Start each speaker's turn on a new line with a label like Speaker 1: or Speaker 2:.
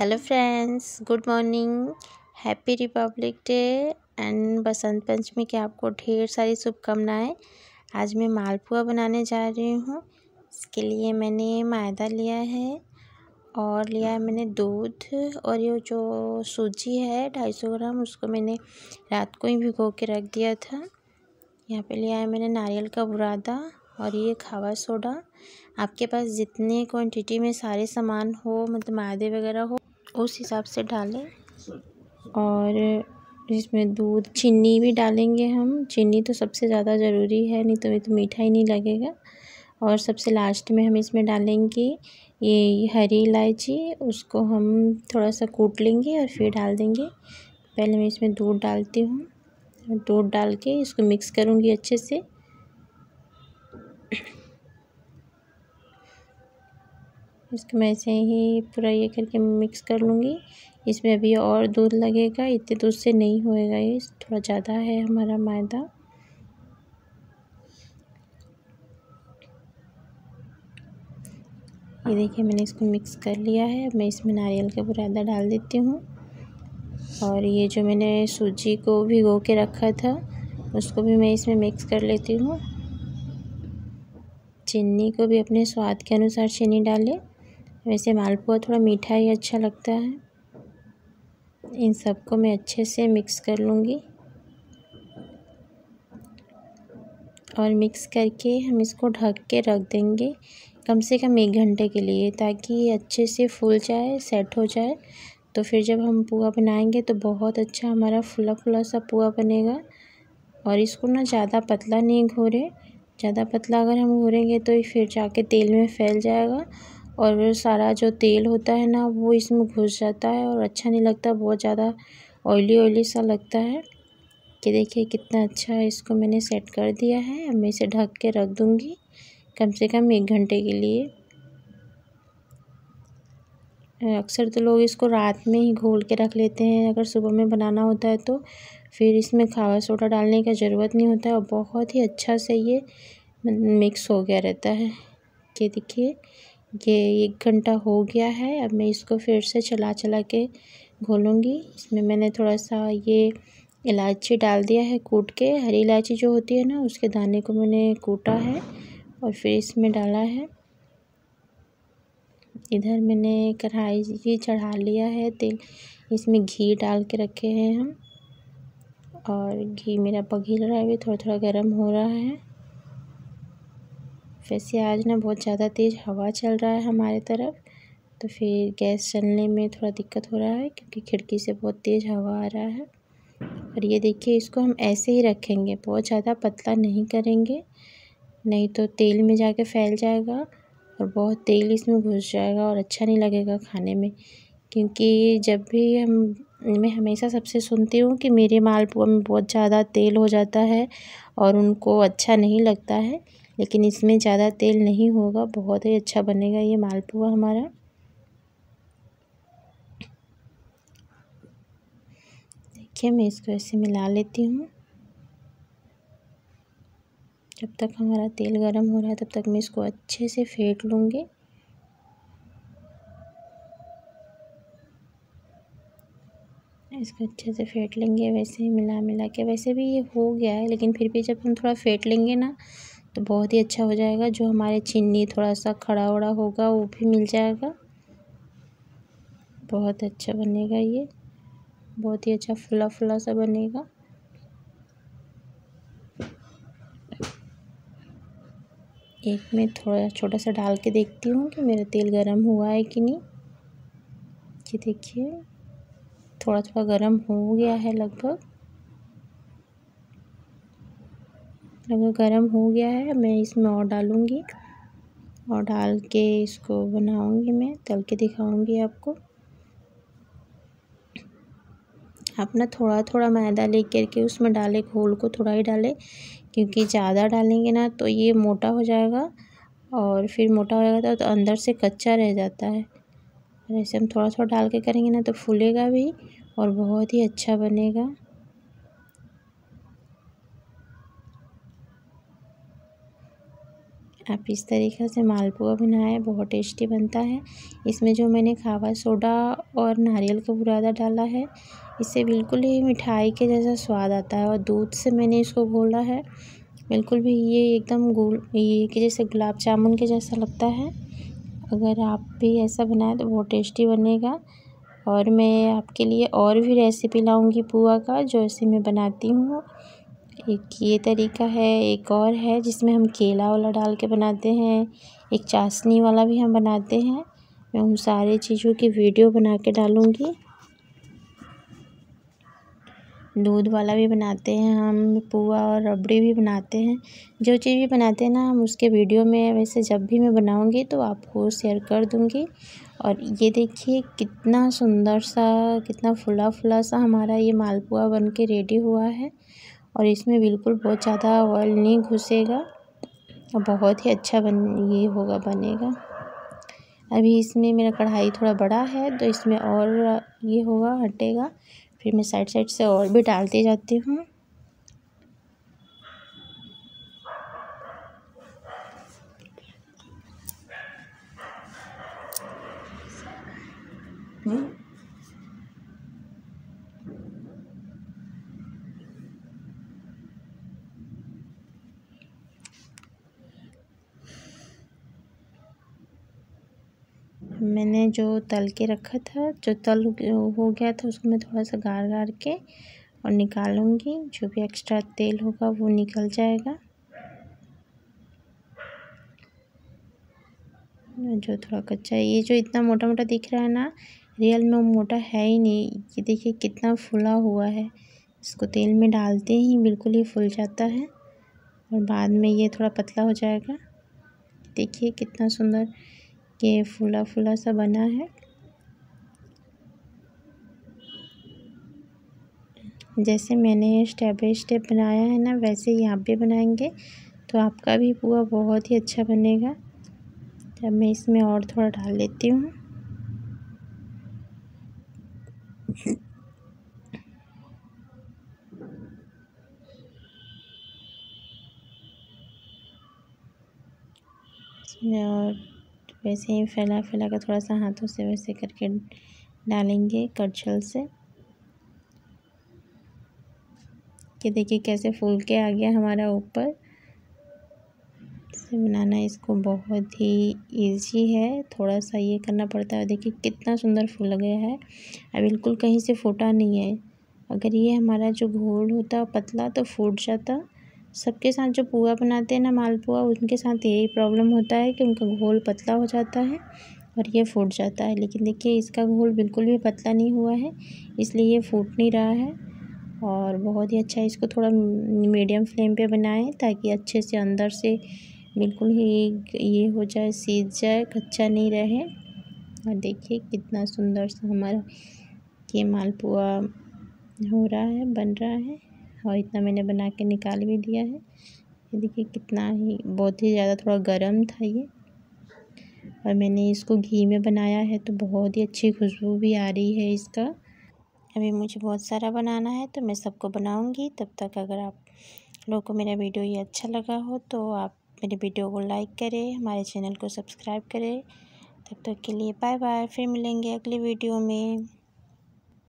Speaker 1: Hello friends good morning happy Republic Day and Basant Panchami की आपको ढेर सारी शुभकामनाएं आज मैं मालपुआ बनाने जा रही हूँ इसके लिए मैंने मैदा लिया है और लिया है मैंने दूध और ये जो सूजी है ढाई सौ ग्राम उसको मैंने रात को ही भिगो के रख दिया था यहाँ पे लिया है मैंने नारियल का बुरादा और ये खावा सोडा आपके पास जितने क्वांटिटी में सारे सामान हो मतलब मैदे वगैरह हो उस हिसाब से डालें और इसमें दूध चीनी भी डालेंगे हम चीनी तो सबसे ज़्यादा ज़रूरी है नहीं तो ये तो मीठा ही नहीं लगेगा और सबसे लास्ट में हम इसमें डालेंगे ये हरी इलायची उसको हम थोड़ा सा कूट लेंगे और फिर डाल देंगे पहले मैं इसमें दूध डालती हूँ दूध डाल के इसको मिक्स करूँगी अच्छे से इसको मैं ऐसे ही पूरा ये करके मिक्स कर लूँगी इसमें अभी और दूध लगेगा इतने दूध से नहीं होएगा ये थोड़ा ज़्यादा है हमारा मैदा ये देखिए मैंने इसको मिक्स कर लिया है मैं इसमें नारियल का बुरादा डाल देती हूँ और ये जो मैंने सूजी को भिगो के रखा था उसको भी मैं इसमें मिक्स कर लेती हूँ चीनी को भी अपने स्वाद के अनुसार चीनी डालें वैसे मालपुआ थोड़ा मीठा ही अच्छा लगता है इन सबको मैं अच्छे से मिक्स कर लूँगी और मिक्स करके हम इसको ढक के रख देंगे कम से कम एक घंटे के लिए ताकि अच्छे से फूल जाए सेट हो जाए तो फिर जब हम पुआ बनाएंगे तो बहुत अच्छा हमारा फुला फुला सा पुआ बनेगा और इसको ना ज़्यादा पतला नहीं घोरें ज़्यादा पतला अगर हम घोरेंगे तो फिर जाके तेल में फैल जाएगा और वो सारा जो तेल होता है ना वो इसमें घुस जाता है और अच्छा नहीं लगता बहुत ज़्यादा ऑयली ऑयली सा लगता है कि देखिए कितना अच्छा है इसको मैंने सेट कर दिया है अब मैं इसे ढक के रख दूँगी कम से कम एक घंटे के लिए अक्सर तो लोग इसको रात में ही घोल के रख लेते हैं अगर सुबह में बनाना होता है तो फिर इसमें खावा सोडा डालने का ज़रूरत नहीं होता है और बहुत ही अच्छा से ये मिक्स हो गया रहता है कि देखिए ये एक घंटा हो गया है अब मैं इसको फिर से चला चला के घोलूँगी इसमें मैंने थोड़ा सा ये इलायची डाल दिया है कूट के हरी इलायची जो होती है ना उसके दाने को मैंने कूटा है और फिर इसमें डाला है इधर मैंने कढ़ाई चढ़ा लिया है तेल इसमें घी डाल के रखे हैं हम और घी मेरा पघिल रहा है अभी थोड़ा थोड़ा गर्म हो रहा है वैसे आज ना बहुत ज़्यादा तेज़ हवा चल रहा है हमारे तरफ तो फिर गैस चलने में थोड़ा दिक्कत हो रहा है क्योंकि खिड़की से बहुत तेज़ हवा आ रहा है और ये देखिए इसको हम ऐसे ही रखेंगे बहुत ज़्यादा पतला नहीं करेंगे नहीं तो तेल में जाके फैल जाएगा और बहुत तेल इसमें घुस जाएगा और अच्छा नहीं लगेगा खाने में क्योंकि जब भी हम मैं हमेशा सबसे सुनती हूँ कि मेरे मालपुआ में बहुत ज़्यादा तेल हो जाता है और उनको अच्छा नहीं लगता है लेकिन इसमें ज़्यादा तेल नहीं होगा बहुत ही अच्छा बनेगा ये मालपुआ हमारा देखिए मैं इसको ऐसे मिला लेती हूँ जब तक हमारा तेल गर्म हो रहा है तब तक मैं इसको अच्छे से फेंट लूँगी इसको अच्छे से फेंट लेंगे वैसे ही मिला मिला के वैसे भी ये हो गया है लेकिन फिर भी जब हम थोड़ा फेंट लेंगे ना तो बहुत ही अच्छा हो जाएगा जो हमारे चीनी थोड़ा सा खड़ा वड़ा होगा वो भी मिल जाएगा बहुत अच्छा बनेगा ये बहुत ही अच्छा फुला फुला सा बनेगा एक में थोड़ा छोटा सा डाल के देखती हूँ कि मेरा तेल गरम हुआ है कि नहीं कि देखिए थोड़ा थोड़ा गरम हो गया है लगभग लगभग गर्म हो गया है मैं इसमें और डालूँगी और डाल के इसको बनाऊँगी मैं तल के दिखाऊँगी आपको आप ना थोड़ा थोड़ा मैदा ले करके उसमें डालें घोल को थोड़ा ही डालें क्योंकि ज़्यादा डालेंगे ना तो ये मोटा हो जाएगा और फिर मोटा हो जाएगा तो अंदर से कच्चा रह जाता है और ऐसे हम थोड़ा थोड़ा डाल के करेंगे ना तो फूलेगा भी और बहुत ही अच्छा बनेगा आप इस तरीक़े से मालपुआ बनाए बहुत टेस्टी बनता है इसमें जो मैंने खावा सोडा और नारियल का बुरादा डाला है इससे बिल्कुल ही मिठाई के जैसा स्वाद आता है और दूध से मैंने इसको घोला है बिल्कुल भी ये एकदम गोल ये कि जैसे गुलाब जामुन के जैसा लगता है अगर आप भी ऐसा बनाएं तो बहुत टेस्टी बनेगा और मैं आपके लिए और भी रेसिपी लाऊंगी पुआ का जो ऐसे मैं बनाती हूँ एक ये तरीका है एक और है जिसमें हम केला वाला डाल के बनाते हैं एक चाशनी वाला भी हम बनाते हैं मैं उन सारे चीज़ों की वीडियो बना के डालूँगी दूध वाला भी बनाते हैं हम पुआ और रबड़ी भी बनाते हैं जो चीज़ भी बनाते हैं ना हम उसके वीडियो में वैसे जब भी मैं बनाऊंगी तो आपको शेयर कर दूंगी और ये देखिए कितना सुंदर सा कितना फुला फुला सा हमारा ये मालपुआ बन के रेडी हुआ है और इसमें बिल्कुल बहुत ज़्यादा ऑयल नहीं घुसेगा और बहुत ही अच्छा बन ये होगा बनेगा अभी इसमें मेरा कढ़ाई थोड़ा बड़ा है तो इसमें और ये होगा हटेगा फिर मैं साइड साइड से और भी डालती जाती हूँ Mm-hmm. मैंने जो तल के रखा था जो तल हो गया था उसको मैं थोड़ा सा गार गार के और निकालूंगी जो भी एक्स्ट्रा तेल होगा वो निकल जाएगा जो थोड़ा कच्चा है ये जो इतना मोटा मोटा दिख रहा है ना रियल में मोटा है ही नहीं ये देखिए कितना फुला हुआ है इसको तेल में डालते ही बिल्कुल ही फूल जाता है और बाद में ये थोड़ा पतला हो जाएगा देखिए कितना सुंदर ये फूला फूला सा बना है जैसे मैंने स्टेप बाई स्टेप बनाया है ना वैसे ही आप भी बनाएंगे तो आपका भी पुआ बहुत ही अच्छा बनेगा तब मैं इसमें और थोड़ा डाल लेती हूँ और वैसे ही फैला फैला कर थोड़ा सा हाथों से वैसे करके डालेंगे कटछल से कि देखिए कैसे फूल के आ गया हमारा ऊपर से बनाना इसको बहुत ही इजी है थोड़ा सा ये करना पड़ता है देखिए कितना सुंदर फूल गया है अब बिल्कुल कहीं से फूटा नहीं है अगर ये हमारा जो घोल होता पतला तो फूट जाता सबके साथ जो पुआ बनाते हैं ना मालपुआ उनके साथ यही प्रॉब्लम होता है कि उनका घोल पतला हो जाता है और ये फूट जाता है लेकिन देखिए इसका घोल बिल्कुल भी पतला नहीं हुआ है इसलिए ये फूट नहीं रहा है और बहुत ही अच्छा है इसको थोड़ा मीडियम फ्लेम पे बनाएं ताकि अच्छे से अंदर से बिल्कुल ही ये हो जाए सीज जाए कच्चा नहीं रहे और देखिए कितना सुंदर सा हमारा ये मालपुआ हो रहा है बन रहा है और इतना मैंने बना के निकाल भी दिया है ये देखिए कितना ही बहुत ही ज़्यादा थोड़ा गर्म था ये और मैंने इसको घी में बनाया है तो बहुत ही अच्छी खुशबू भी आ रही है इसका अभी मुझे बहुत सारा बनाना है तो मैं सबको बनाऊंगी तब तक अगर आप लोगों को मेरा वीडियो ये अच्छा लगा हो तो आप मेरे वीडियो को लाइक करें हमारे चैनल को सब्सक्राइब करें तब तक के लिए बाय बाय फिर मिलेंगे अगली वीडियो में